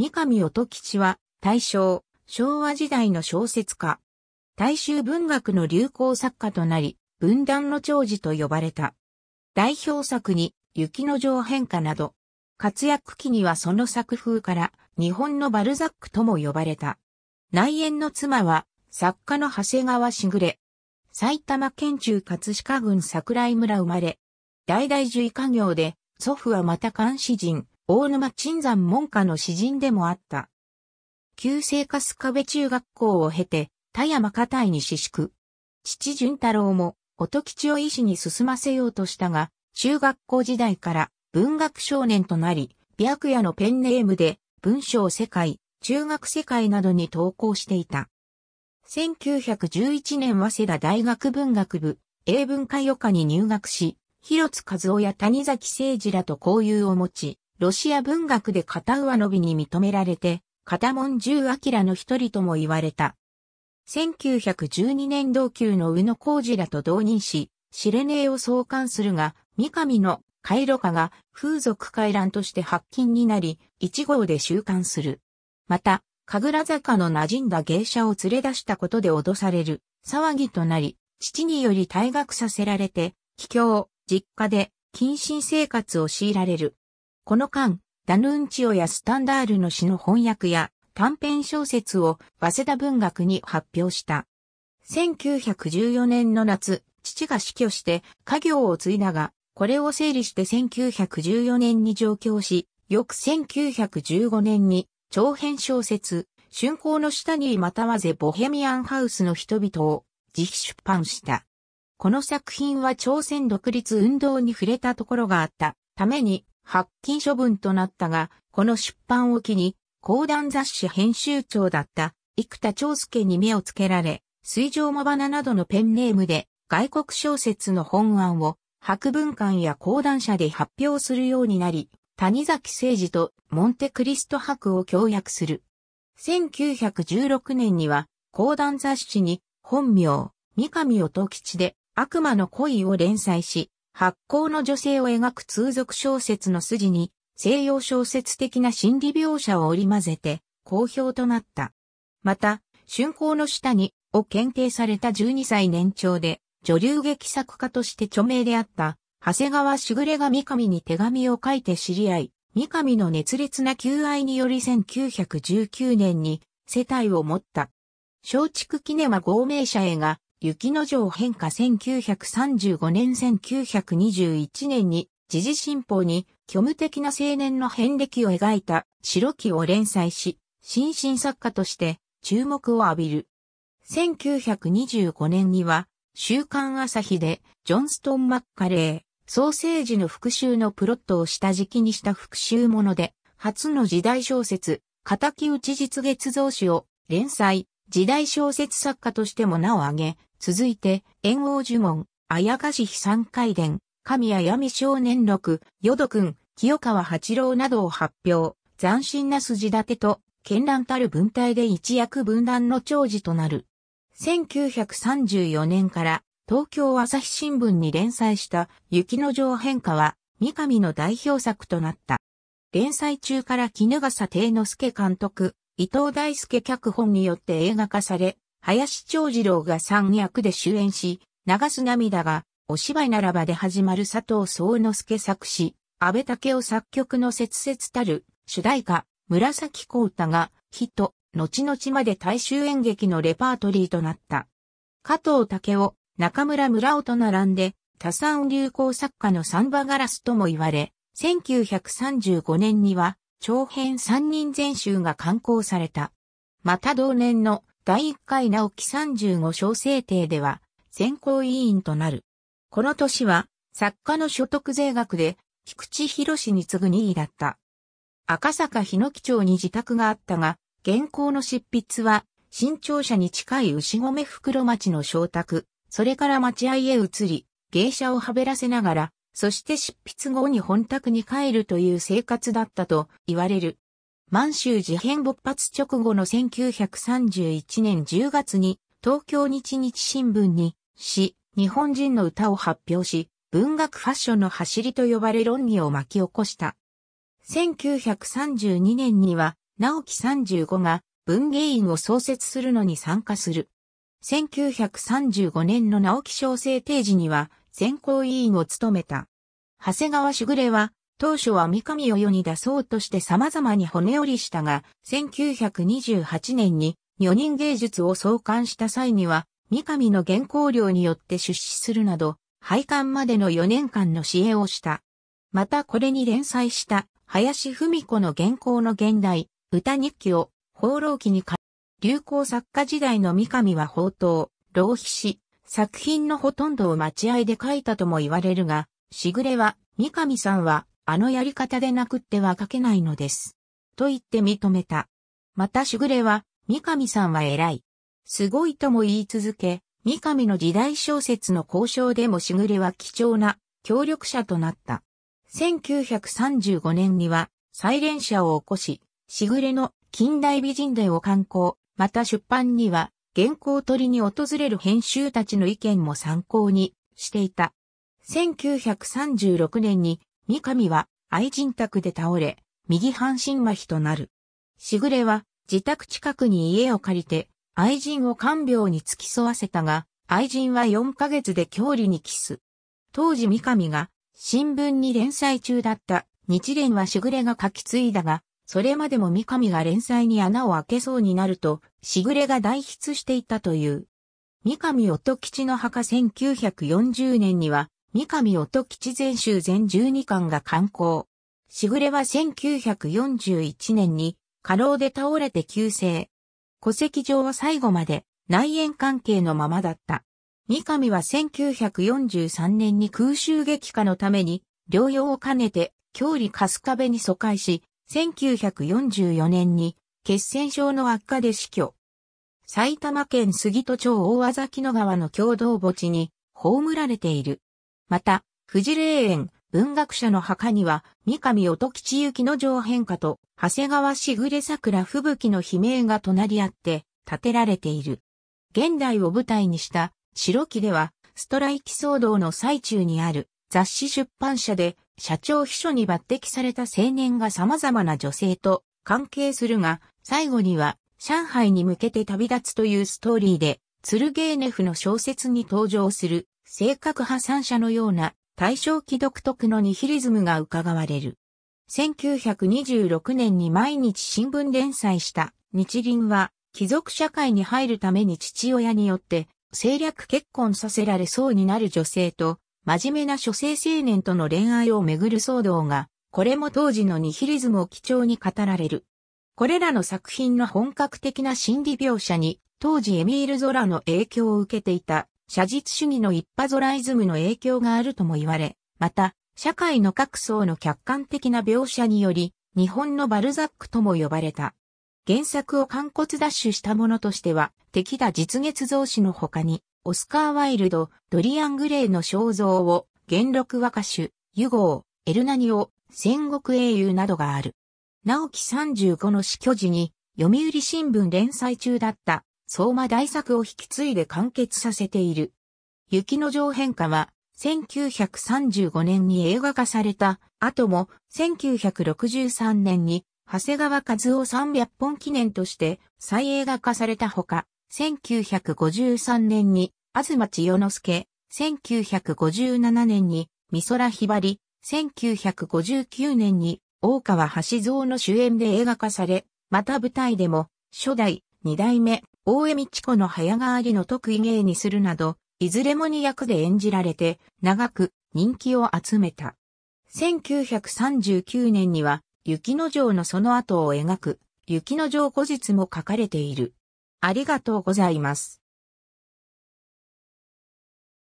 三上音吉は、大正、昭和時代の小説家。大衆文学の流行作家となり、文壇の長寿と呼ばれた。代表作に、雪の上変化など、活躍期にはその作風から、日本のバルザックとも呼ばれた。内縁の妻は、作家の長谷川しぐれ。埼玉県中葛飾郡桜井村生まれ。代々樹医家業で、祖父はまた監視人、大沼鎮山門下の詩人でもあった。旧制春日部中学校を経て、田山家隊に私宿。父淳太郎も、音吉を医師に進ませようとしたが、中学校時代から文学少年となり、白夜のペンネームで文章世界、中学世界などに投稿していた。1911年早稲田大学文学部、英文科予科に入学し、広津和夫や谷崎誠二らと交友を持ち、ロシア文学で片上伸びに認められて、片門十明の一人とも言われた。1912年同級の宇野浩二らと同任し、シレネーを創刊するが、三上のカイロカが風俗回覧として発禁になり、一号で収刊する。また、神楽坂の馴染んだ芸者を連れ出したことで脅される、騒ぎとなり、父により退学させられて、帰郷、実家で、謹慎生活を強いられる。この間、ダヌンチオやスタンダールの詩の翻訳や短編小説を早稲田文学に発表した。1914年の夏、父が死去して家業を継いだが、これを整理して1914年に上京し、翌1915年に長編小説、春光の下にまたはぜボヘミアンハウスの人々を自費出版した。この作品は朝鮮独立運動に触れたところがあったために発禁処分となったが、この出版を機に、講談雑誌編集長だった生田長介に目をつけられ、水上まばななどのペンネームで外国小説の本案を博文館や講談社で発表するようになり、谷崎誠二とモンテクリスト博を協約する。1916年には講談雑誌に本名、三上音吉で悪魔の恋を連載し、発行の女性を描く通俗小説の筋に西洋小説的な心理描写を織り交ぜて好評となった。また、春光の下にを検定された12歳年長で女流劇作家として著名であった長谷川しぐれが三上に手紙を書いて知り合い、三上の熱烈な求愛により1919年に世帯を持った。松竹キネマ合名社映画、雪の城変化1935年1921年に、時事新報に、虚無的な青年の変歴を描いた白木を連載し、新進作家として注目を浴びる。1925年には、週刊朝日で、ジョンストン・マッカレー、ソーセージの復讐のプロットを下敷きにした復讐もので、初の時代小説、仇討ち実月像誌を連載、時代小説作家としても名を挙げ、続いて、炎王呪文、あやかし飛散回伝、神谷闇少年録、よどくん、清川八郎などを発表、斬新な筋立てと、絢爛たる文体で一躍分断の長寿となる。1934年から東京朝日新聞に連載した雪の上変化は三上の代表作となった。連載中から絹笠定之助監督、伊藤大輔脚本によって映画化され、林長次郎が3役で主演し、流す涙が、お芝居ならばで始まる佐藤総之助作詞、安倍武雄作曲の切々たる主題歌、紫光太が、ヒット、後々まで大衆演劇のレパートリーとなった。加藤武雄、中村村尾と並んで、多産流行作家のサンバガラスとも言われ、1935年には、長編三人全集が刊行された。また同年の第1回直木35小制定では、選考委員となる。この年は、作家の所得税額で、菊池博に次ぐ2位だった。赤坂日野基町に自宅があったが、原稿の執筆は、新庁舎に近い牛込袋町の小宅、それから待合へ移り、芸者をはべらせながら、そして執筆後に本宅に帰るという生活だったと言われる。満州事変勃発直後の1931年10月に東京日日新聞に詩、日本人の歌を発表し、文学ファッションの走りと呼ばれ論議を巻き起こした。1932年には、直木35が文芸院を創設するのに参加する。1935年の直木小生提示には、選考委員を務めた。長谷川しぐれは、当初は三上を世に出そうとして様々に骨折りしたが、1928年に女人芸術を創刊した際には、三上の原稿料によって出資するなど、廃刊までの4年間の支援をした。またこれに連載した林文子の原稿の現代、歌日記を放浪記に流行作家時代の三上は放蕩、浪費し、作品のほとんどを待合で書いたとも言われるが、しぐれは、三上さんは、あのやり方でなくっては書けないのです。と言って認めた。またしぐれは、三上さんは偉い。すごいとも言い続け、三上の時代小説の交渉でもしぐれは貴重な協力者となった。1935年には、再連者を起こし、しぐれの近代美人伝を刊行、また出版には、原稿取りに訪れる編集たちの意見も参考にしていた。1936年に三上は愛人宅で倒れ、右半身麻痺となる。しぐれは自宅近くに家を借りて愛人を看病に付き添わせたが、愛人は4ヶ月で郷里にキス。当時三上が新聞に連載中だった日蓮はしぐれが書き継いだが、それまでも三上が連載に穴を開けそうになると、しぐれが代筆していたという。三上音吉の墓1940年には、三上音吉全集全12巻が刊行。しぐれは1941年に過労で倒れて急性。戸籍上は最後まで内縁関係のままだった。三上は1943年に空襲撃火のために療養を兼ねて郷里春日部に疎開し、1944年に血栓症の悪化で死去。埼玉県杉戸町大和崎野川の共同墓地に葬られている。また、富士霊園文学者の墓には、三上音吉行の上変化と、長谷川しぐれ桜吹雪の悲鳴が隣り合って建てられている。現代を舞台にした白木では、ストライキ騒動の最中にある雑誌出版社で社長秘書に抜擢された青年が様々な女性と関係するが、最後には上海に向けて旅立つというストーリーで、ツルゲーネフの小説に登場する性格派三者のような対象期独特のニヒリズムが伺われる。1926年に毎日新聞連載した日輪は貴族社会に入るために父親によって政略結婚させられそうになる女性と真面目な諸生青年との恋愛をめぐる騒動が、これも当時のニヒリズムを基調に語られる。これらの作品の本格的な心理描写に、当時エミール・ゾラの影響を受けていた、写実主義の一派ゾライズムの影響があるとも言われ、また、社会の各層の客観的な描写により、日本のバルザックとも呼ばれた。原作を肝骨奪取したものとしては、敵だ実月増子の他に、オスカー・ワイルド、ドリアン・グレイの肖像を、元禄和歌手、ユゴー、エルナニオ、戦国英雄などがある。直木35の死去時に、読売新聞連載中だった、相馬大作を引き継いで完結させている。雪の上変化は、1935年に映画化された、後も、1963年に、長谷川和夫300本記念として再映画化されたほか、1953年に、東千代之助、1957年に、美空ひばり、1959年に、大川橋蔵の主演で映画化され、また舞台でも、初代、二代目、大江道子の早変わりの得意芸にするなど、いずれも二役で演じられて、長く人気を集めた。1939年には、雪の城のその後を描く、雪の城後日も書かれている。ありがとうございます。